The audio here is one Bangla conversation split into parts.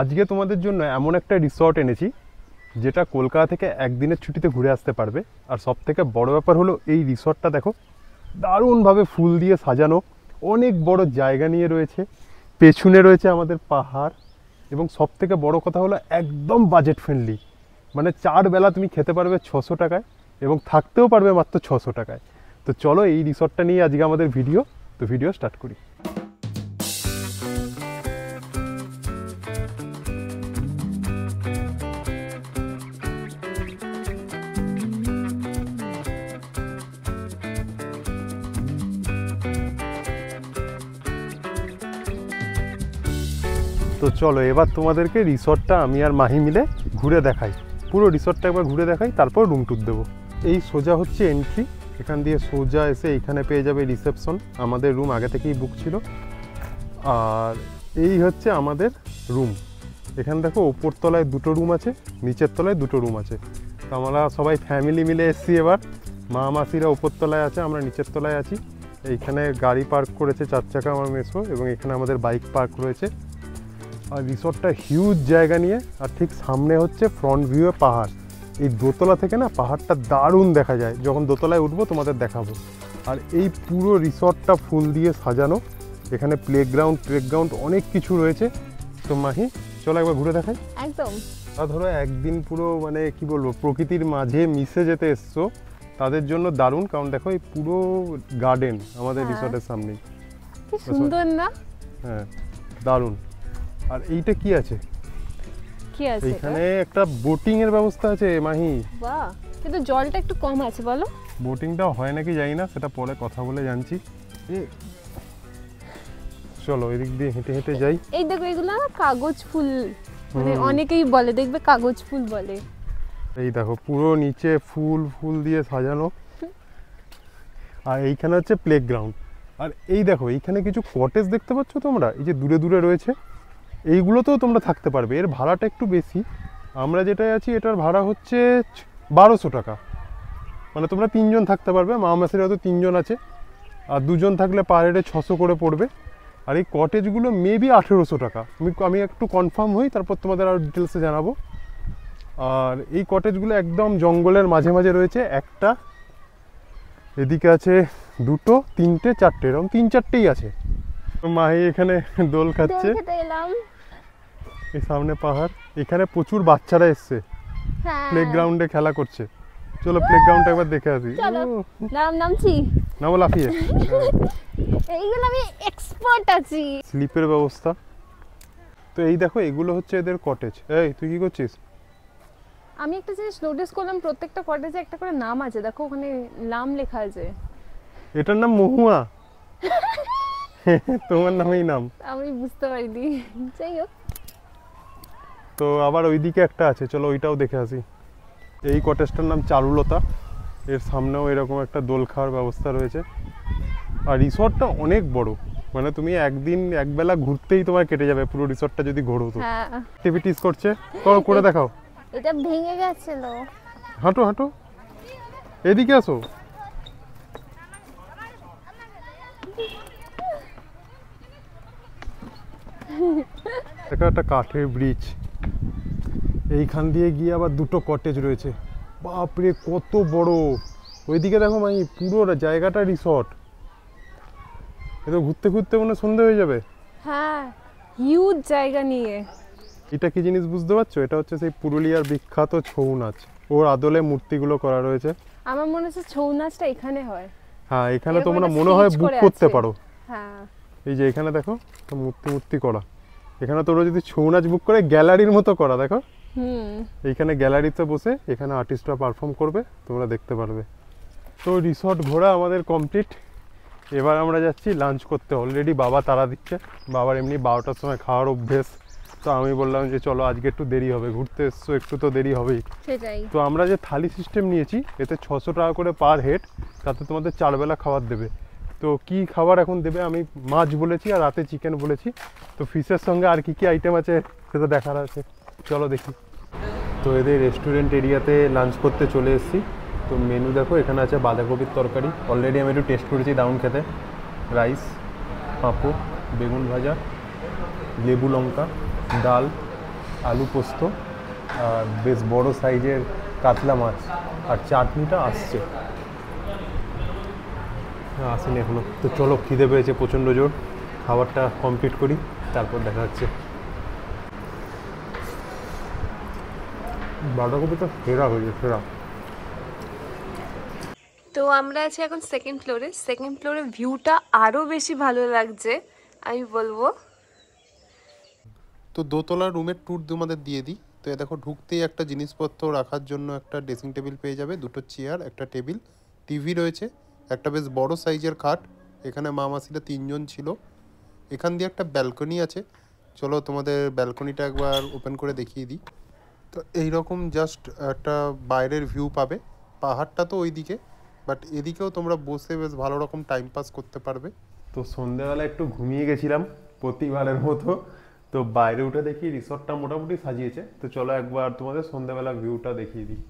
আজকে তোমাদের জন্য এমন একটা রিসর্ট এনেছি যেটা কলকাতা থেকে একদিনের ছুটিতে ঘুরে আসতে পারবে আর সব থেকে বড় ব্যাপার হলো এই রিসর্টটা দেখো দারুণভাবে ফুল দিয়ে সাজানো অনেক বড় জায়গা নিয়ে রয়েছে পেছনে রয়েছে আমাদের পাহাড় এবং সব থেকে বড় কথা হলো একদম বাজেট ফ্রেন্ডলি মানে চার বেলা তুমি খেতে পারবে ছশো টাকায় এবং থাকতেও পারবে মাত্র ছশো টাকায় তো চলো এই রিসর্টটা নিয়ে আজকে আমাদের ভিডিও তো ভিডিও স্টার্ট করি চলো এবার তোমাদেরকে রিসর্টটা আমি আর মাহি মিলে ঘুরে দেখাই পুরো রিসর্টটা একবার ঘুরে দেখাই তারপর রুম ট্যুর দেবো এই সোজা হচ্ছে এন্ট্রি এখান দিয়ে সোজা এসে এখানে পেয়ে যাবে রিসেপশন আমাদের রুম আগে থেকেই বুক ছিল আর এই হচ্ছে আমাদের রুম এখানে দেখো ওপর তলায় দুটো রুম আছে নিচের তলায় দুটো রুম আছে তো আমরা সবাই ফ্যামিলি মিলে এসছি এবার মা মাসিরা ওপর তলায় আছে আমরা নিচের তলায় আছি এইখানে গাড়ি পার্ক করেছে চার চাকা আমার মেসো এবং এখানে আমাদের বাইক পার্ক রয়েছে আর রিসোর্টটা হিউজ জায়গা নিয়ে আর ঠিক সামনে হচ্ছে ফ্রন্ট ভিউয়ে পাহাড় এই দোতলা থেকে না পাহাড়টা দারুণ দেখা যায় যখন দোতলায় উঠবো তোমাদের দেখাবো আর এই পুরো রিসর্টটা ফুল দিয়ে সাজানো এখানে প্লেগ্রাউন্ড প্লেগ্রাউন্ড অনেক কিছু রয়েছে তো মাহি চলো একবার ঘুরে দেখাই একদম তা ধরো একদিন পুরো মানে কি বলবো প্রকৃতির মাঝে মিশে যেতে এসছো তাদের জন্য দারুণ কারণ দেখো এই পুরো গার্ডেন আমাদের হ্যাঁ। রিসর্টের সামনে কি সুন্দর না হ্যাঁ দারুণ আর এইটা কি আছে কি আছে এখানে একটা বোটিং এর ব্যবস্থা আছে মাহি বাহ কিন্তু জলটা একটু কম আছে বলো বোটিংটা হয় নাকি জানি না সেটা পরে কথা বলে জানছি চলো এদিক দিয়ে হেঁটে হেঁটে যাই এই দেখো এগুলো কাগজ ফুল মানে অনেকেই বলে দেখবে কাগজ ফুল বলে এই দেখো পুরো নিচে ফুল ফুল দিয়ে সাজানো আর এইখানে হচ্ছে প্লেগ্রাউন্ড আর এই দেখো এইখানে কিছু কটেজ দেখতে পাচ্ছ তোমরা এই যে দূরে দূরে রয়েছে এইগুলোতেও তোমরা থাকতে পারবে এর ভাড়াটা একটু বেশি আমরা যেটাই আছি এটার ভাড়া হচ্ছে বারোশো টাকা মানে তোমরা তিনজন থাকতে পারবে মা মাসির হয়তো তিনজন আছে আর দুজন থাকলে পার হেডে ছশো করে পড়বে আর এই কটেজগুলো মেবি আঠেরোশো টাকা আমি আমি একটু কনফার্ম হই তারপর তোমাদের আর ডিটেলসে জানাবো আর এই কটেজগুলো একদম জঙ্গলের মাঝে মাঝে রয়েছে একটা এদিকে আছে দুটো তিনটে চারটে এরকম তিন চারটেই আছে মাহি এখানে দোল খাচ্ছে এই সামনে পাহাড় এখানে প্রচুর বাচ্চারা এসছে প্লে হ্যাঁ। গ্রাউন্ডে খেলা করছে চলো প্লে গ্রাউন্ডটা একবার দেখে আসি নাম নামছি নাম লাফিয়ে এইগুলো আমি এক্সপার্ট আছি স্লিপের ব্যবস্থা তো এই দেখো এগুলো হচ্ছে এদের কটেজ এই তুই কি করছিস আমি একটা জিনিস নোটিস করলাম প্রত্যেকটা কটেজে একটা করে নাম আছে দেখো ওখানে নাম লেখা আছে এটার নাম মহুয়া তোমার নামই নাম আমি বুঝতে পারিনি যাই হোক তো আবার ওইদিকে একটা আছে চলো ওইটাও দেখে আসি এই কটেজটার নাম চারুলতা এর সামনেও এরকম একটা দোল খাওয়ার ব্যবস্থা রয়েছে আর রিসর্টটা অনেক বড় মানে তুমি একদিন একবেলা ঘুরতেই তোমার কেটে যাবে পুরো রিসর্টটা যদি ঘোরো তো অ্যাক্টিভিটিস করছে করো করে দেখাও এটা ভেঙে গেছিল হাঁটো হাঁটো এদিকে আসো এটা একটা কাঠের ব্রিজ এইখান দিয়ে গিয়ে আবার দুটো কটেজ রয়েছে বাপরে কত বড় ওইদিকে দেখো মাই পুরো জায়গাটা রিসর্ট এটা ঘুরতে ঘুরতে মনে সন্ধে হয়ে যাবে হ্যাঁ হিউজ জায়গা নিয়ে এটা কি জিনিস বুঝতে পারছো এটা হচ্ছে সেই পুরুলিয়ার বিখ্যাত ছৌ নাচ ওর আদলে মূর্তিগুলো করা রয়েছে আমার মনে হচ্ছে ছৌ নাচটা এখানে হয় হ্যাঁ এখানে তোমরা মনে হয় বুক করতে পারো হ্যাঁ এই যে এখানে দেখো মূর্তি মূর্তি করা এখানে তোরা যদি ছৌ নাচ বুক করে গ্যালারির মতো করা দেখো এইখানে গ্যালারিতে বসে এখানে আর্টিস্টরা পারফর্ম করবে তোমরা দেখতে পারবে তো রিসর্ট ঘোরা আমাদের কমপ্লিট এবার আমরা যাচ্ছি লাঞ্চ করতে অলরেডি বাবা তারা দিচ্ছে বাবার এমনি বারোটার সময় খাওয়ার অভ্যেস তো আমি বললাম যে চলো আজকে একটু দেরি হবে ঘুরতে এসছো একটু তো দেরি হবেই তো আমরা যে থালি সিস্টেম নিয়েছি এতে ছশো টাকা করে পার হেড তাতে তোমাদের চারবেলা খাবার দেবে তো কি খাবার এখন দেবে আমি মাছ বলেছি আর রাতে চিকেন বলেছি তো ফিশের সঙ্গে আর কি কি আইটেম আছে সেটা দেখার আছে চলো দেখি তো এদের রেস্টুরেন্ট এরিয়াতে লাঞ্চ করতে চলে এসেছি তো মেনু দেখো এখানে আছে বাঁধাকপির তরকারি অলরেডি আমি একটু টেস্ট করেছি দাউন খেতে রাইস পাঁপড় বেগুন ভাজা লেবু লঙ্কা ডাল আলু পোস্ত আর বেশ বড় সাইজের কাতলা মাছ আর চাটনিটা আসছে হ্যাঁ, আসেনি এখনও তো চলো খিদে পেয়েছে প্রচণ্ড জোর খাবারটা কমপ্লিট করি তারপর দেখা যাচ্ছে বাঁধাকপিটা ফেরা হয়েছে ফেরা তো আমরা আছি এখন সেকেন্ড ফ্লোরে সেকেন্ড ফ্লোরে ভিউটা আরও বেশি ভালো লাগছে আমি বলবো তো দোতলা রুমের ট্যুর তোমাদের দিয়ে দিই তো এ দেখো ঢুকতেই একটা জিনিসপত্র রাখার জন্য একটা ড্রেসিং টেবিল পেয়ে যাবে দুটো চেয়ার একটা টেবিল টিভি রয়েছে একটা বেশ বড় সাইজের খাট এখানে মা মাসিরা তিনজন ছিল এখান দিয়ে একটা ব্যালকনি আছে চলো তোমাদের ব্যালকনিটা একবার ওপেন করে দেখিয়ে দিই তো এইরকম জাস্ট একটা বাইরের ভিউ পাবে পাহাড়টা তো ওইদিকে বাট এদিকেও তোমরা বসে বেশ ভালো রকম টাইম পাস করতে পারবে তো সন্ধ্যাবেলা একটু ঘুমিয়ে গেছিলাম প্রতিবারের মতো তো বাইরে উঠে দেখি রিসর্টটা মোটামুটি সাজিয়েছে তো চলো একবার তোমাদের সন্ধ্যাবেলা ভিউটা দেখিয়ে দিই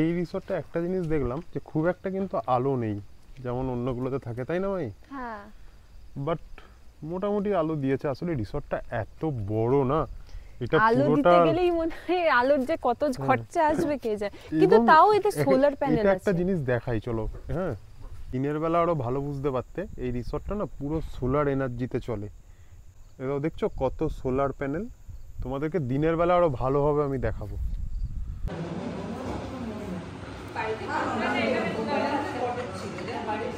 এই রিসর্টটা একটা জিনিস দেখলাম যে খুব একটা কিন্তু আলো নেই যেমন অন্যগুলোতে থাকে তাই না ভাই হ্যাঁ বাট মোটামুটি আলো দিয়েছে আসলে রিসর্টটা এত বড় না এটা আলো দিতে গেলেই মনে হয় আলোর যে কত হ্যাঁ। খরচা আসবে কে জানে কিন্তু তাও এতে সোলার প্যানেল আছে একটা জিনিস দেখাই চলো হ্যাঁ দিনের বেলা আরো ভালো বুঝতে পারতে এই রিসর্টটা না পুরো সোলার এনার্জিতে চলে এবার দেখছো কত সোলার প্যানেল তোমাদেরকে দিনের বেলা আরো ভালোভাবে আমি দেখাবো তো দেখো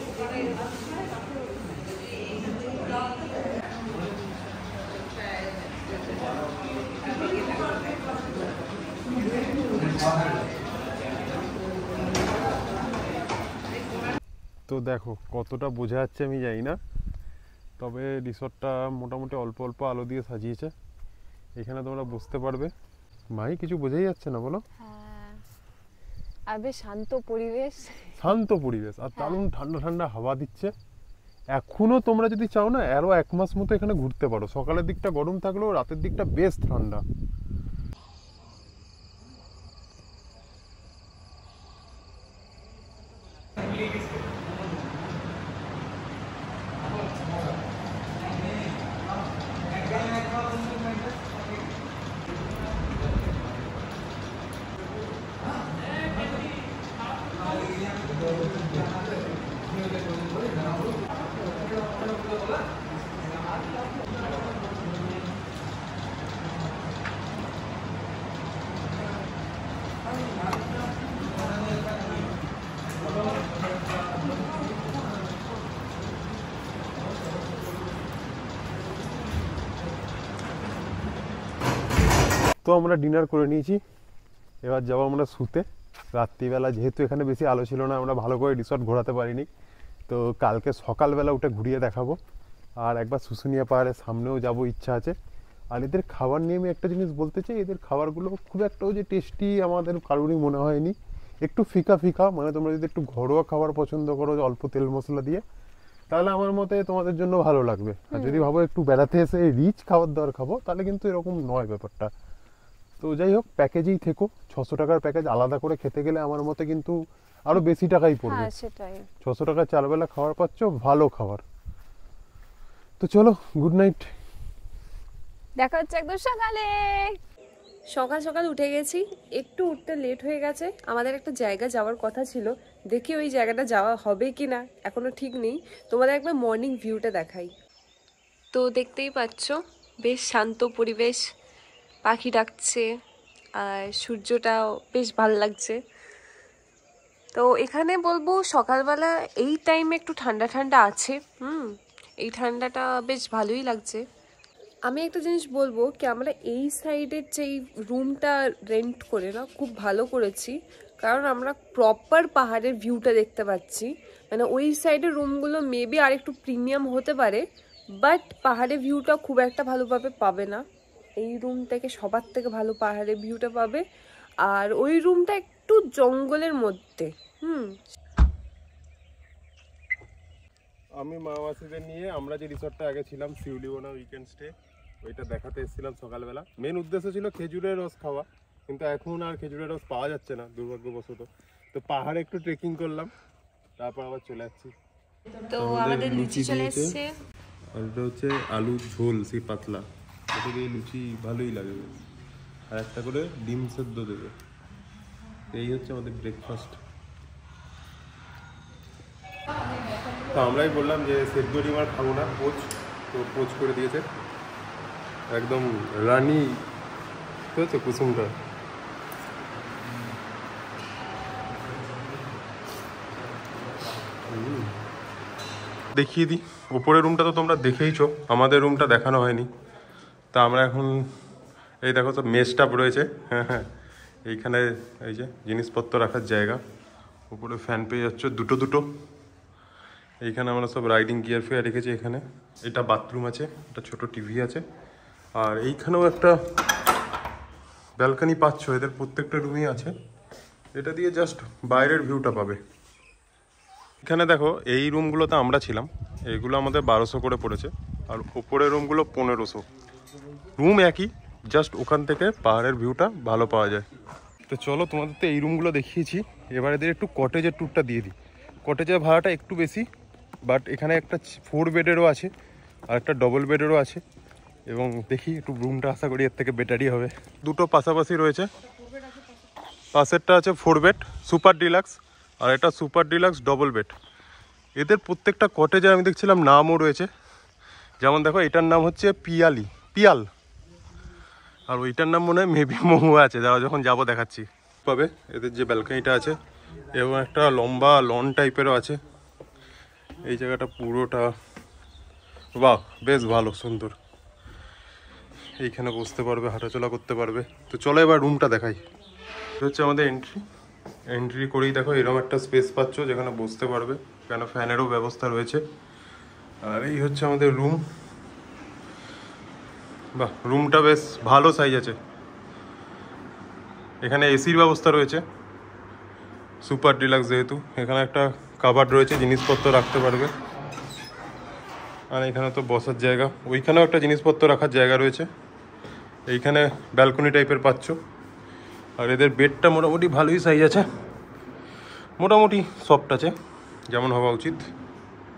কতটা বোঝা যাচ্ছে আমি জানি না তবে রিসর্টটা মোটামুটি অল্প অল্প আলো দিয়ে সাজিয়েছে এখানে তোমরা বুঝতে পারবে মাই কিছু বোঝাই যাচ্ছে না বলো হ্যাঁ আর বেশ শান্ত পরিবেশ শান্ত পরিবেশ আর হ্যাঁ। দারুণ ঠান্ডা ঠান্ডা হাওয়া দিচ্ছে এখনো তোমরা যদি চাও না আরও এক মাস মতো এখানে ঘুরতে পারো সকালের দিকটা গরম থাকলেও রাতের দিকটা বেশ ঠান্ডা তো আমরা ডিনার করে নিয়েছি এবার যাবো আমরা শুতে রাত্রিবেলা যেহেতু এখানে বেশি আলো ছিল না আমরা ভালো করে রিসর্ট ঘোরাতে পারিনি তো কালকে সকালবেলা উঠে ঘুরিয়ে দেখাবো আর একবার শুশুনিয়া পাহাড়ের সামনেও যাব ইচ্ছা আছে আর এদের খাবার নিয়ে আমি একটা জিনিস বলতে চাই এদের খাবারগুলো খুব একটাও যে টেস্টি আমাদের কারোরই মনে হয়নি একটু ফিকা ফিকা মানে তোমরা যদি একটু ঘরোয়া খাবার পছন্দ করো অল্প তেল মশলা দিয়ে তাহলে আমার মতে তোমাদের জন্য ভালো লাগবে আর যদি ভাবো একটু বেড়াতে এসে রিচ খাবার দাবার খাবো তাহলে কিন্তু এরকম নয় ব্যাপারটা তো যাই হোক প্যাকেজেই থেকো ছশো টাকার প্যাকেজ আলাদা করে খেতে গেলে আমার মতে কিন্তু আরো বেশি টাকাই পড়বে হ্যাঁ, ছশো টাকা চারবেলা খাবার পাচ্ছ ভালো খাবার তো চলো গুড নাইট দেখা হচ্ছে একদম সকালে সকাল সকাল উঠে গেছি একটু উঠতে লেট হয়ে গেছে আমাদের একটা জায়গা যাওয়ার কথা ছিল দেখি ওই জায়গাটা যাওয়া হবে কি না এখনো ঠিক নেই তোমাদের একবার মর্নিং ভিউটা দেখাই তো দেখতেই পাচ্ছ বেশ শান্ত পরিবেশ পাখি ডাকছে আর সূর্যটাও বেশ ভালো লাগছে তো এখানে বলবো সকালবেলা এই টাইমে একটু ঠান্ডা ঠান্ডা আছে হুম এই ঠান্ডাটা বেশ ভালোই লাগছে আমি একটা জিনিস বলবো কি আমরা এই সাইডের যেই রুমটা রেন্ট করে না খুব ভালো করেছি কারণ আমরা প্রপার পাহাড়ের ভিউটা দেখতে পাচ্ছি মানে ওই সাইডের রুমগুলো মেবি আর একটু প্রিমিয়াম হতে পারে বাট পাহাড়ের ভিউটা খুব একটা ভালোভাবে পাবে না এই রুমটাকে সবার থেকে ভালো পাহাড়ে ভিউটা পাবে আর ওই রুমটা একটু জঙ্গলের মধ্যে হুম আমি মামাসিদের নিয়ে আমরা যে রিসর্টটা আগে ছিলাম শিউলিবোনা উইকেন্ড স্টে ওইটা দেখাতে এসেছিলাম সকালবেলা মেন উদ্দেশ্য ছিল খেজুরের রস খাওয়া কিন্তু এখন আর খেজুরের রস পাওয়া যাচ্ছে না দুর্ভাগ্যবশত তো পাহাড়ে একটু ট্রেকিং করলাম তারপর আবার চলে যাচ্ছি তো আমাদের লুচি চলে এসেছে আর হচ্ছে আলু ঝোল সেই পাতলা এটা দিয়ে লুচি ভালোই লাগবে আর একটা করে ডিম সেদ্ধ দেবে এই হচ্ছে আমাদের ব্রেকফাস্ট তো আমরাই বললাম যে সেদ্ধ ডিম আর খাবো না পোচ তো পোচ করে দিয়েছে একদম রানি হচ্ছে কুসুমটা দেখিয়ে দিই ওপরের রুমটা তো তোমরা দেখেইছো আমাদের রুমটা দেখানো হয়নি তো আমরা এখন এই দেখো তো মেসটা রয়েছে হ্যাঁ হ্যাঁ এইখানে এই যে জিনিসপত্র রাখার জায়গা উপরে ফ্যান পেয়ে যাচ্ছে দুটো দুটো এইখানে আমরা সব রাইডিং গিয়ার ফেয়ার রেখেছি এখানে এটা বাথরুম আছে একটা ছোট টিভি আছে আর এইখানেও একটা ব্যালকানি পাচ্ছ এদের প্রত্যেকটা রুমই আছে এটা দিয়ে জাস্ট বাইরের ভিউটা পাবে এখানে দেখো এই রুমগুলোতে আমরা ছিলাম এইগুলো আমাদের বারোশো করে পড়েছে আর ওপরের রুমগুলো পনেরোশো রুম একই জাস্ট ওখান থেকে পাহাড়ের ভিউটা ভালো পাওয়া যায় তো চলো তোমাদের তো এই রুমগুলো দেখিয়েছি এবারে এদের একটু কটেজের ট্যুরটা দিয়ে দিই কটেজের ভাড়াটা একটু বেশি বাট এখানে একটা ফোর বেডেরও আছে আর একটা ডবল বেডেরও আছে এবং দেখি একটু রুমটা আশা করি এর থেকে বেটারই হবে দুটো পাশাপাশি রয়েছে পাশেরটা আছে ফোর বেড সুপার ডিলাক্স আর এটা সুপার ডিলাক্স ডবল বেড এদের প্রত্যেকটা কটেজে আমি দেখছিলাম নামও রয়েছে যেমন দেখো এটার নাম হচ্ছে পিয়ালি পিয়াল আর ওইটার নাম মনে হয় মেবি মোমো আছে যারা যখন যাবো দেখাচ্ছি পাবে এদের যে ব্যালকানিটা আছে এবং একটা লম্বা লন টাইপেরও আছে এই জায়গাটা পুরোটা বাহ বেশ ভালো সুন্দর এইখানে বসতে পারবে হাঁটাচলা করতে পারবে তো চলো এবার রুমটা দেখাই হচ্ছে আমাদের এন্ট্রি এন্ট্রি করেই দেখো এরকম একটা স্পেস পাচ্ছ যেখানে বসতে পারবে কেন ফ্যানেরও ব্যবস্থা রয়েছে আর এই হচ্ছে আমাদের রুম বাহ রুমটা বেশ ভালো সাইজ আছে এখানে এসির ব্যবস্থা রয়েছে সুপার ডিলাক্স যেহেতু এখানে একটা কাবার্ড রয়েছে জিনিসপত্র রাখতে পারবে আর এখানে তো বসার জায়গা ওইখানেও একটা জিনিসপত্র রাখার জায়গা রয়েছে এইখানে ব্যালকনি টাইপের পাচ্ছ আর এদের বেডটা মোটামুটি ভালোই সাইজ আছে মোটামুটি সফট আছে যেমন হওয়া উচিত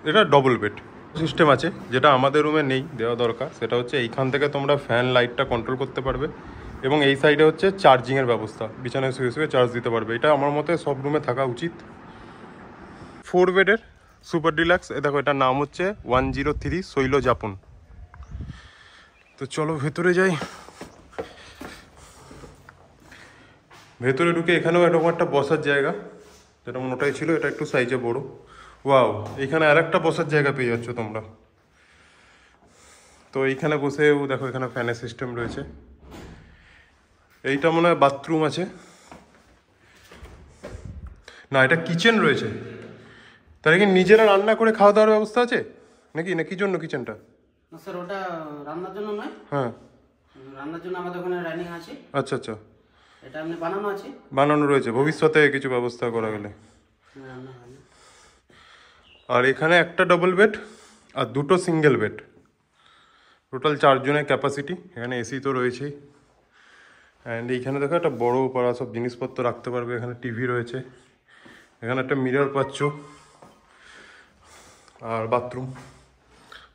এটা ডবল বেড সিস্টেম আছে যেটা আমাদের রুমে নেই দেওয়া দরকার সেটা হচ্ছে এইখান থেকে তোমরা ফ্যান লাইটটা কন্ট্রোল করতে পারবে এবং এই সাইডে হচ্ছে চার্জিংয়ের ব্যবস্থা বিছানায় শুয়ে শুয়ে চার্জ দিতে পারবে এটা আমার মতে সব রুমে থাকা উচিত ফোর বেডের সুপার ডিলাক্স এ দেখো এটার নাম হচ্ছে ওয়ান জিরো থ্রি শৈল যাপন তো চলো ভেতরে যাই ভেতরে ঢুকে এখানেও এরকম একটা বসার জায়গা যেটা মোটাই ছিল এটা একটু সাইজে বড় ওয়াও এখানে আর একটা বসার জায়গা পেয়ে যাচ্ছ তোমরা তো এইখানে বসেও দেখো এখানে ফ্যানের সিস্টেম রয়েছে এইটা মনে হয় বাথরুম আছে না এটা কিচেন রয়েছে তাহলে কি নিজেরা রান্না করে খাওয়া দাওয়ার ব্যবস্থা আছে নাকি না কি জন্য কিচেনটা হ্যাঁ আচ্ছা আচ্ছা বানানো রয়েছে ভবিষ্যতে কিছু ব্যবস্থা করা গেলে হ্যাঁ, আর এখানে একটা ডবল বেড আর দুটো সিঙ্গেল বেড টোটাল চারজনের ক্যাপাসিটি এখানে এসি তো রয়েছেই অ্যান্ড এইখানে দেখো একটা বড় পাড়া সব জিনিসপত্র রাখতে পারবে এখানে টিভি রয়েছে এখানে একটা মিরর পাচ্ছ আর বাথরুম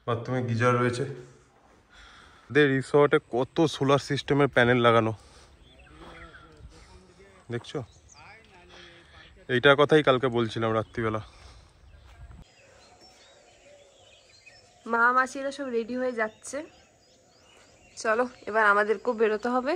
বাথরুমে গিজার রয়েছে এদের রিসর্টে কত সোলার সিস্টেমের প্যানেল লাগানো দেখছো এইটার কথাই কালকে বলছিলাম রাত্রিবেলা মা মাসিরা সব রেডি হয়ে যাচ্ছে চলো এবার আমাদেরকেও বেরোতে হবে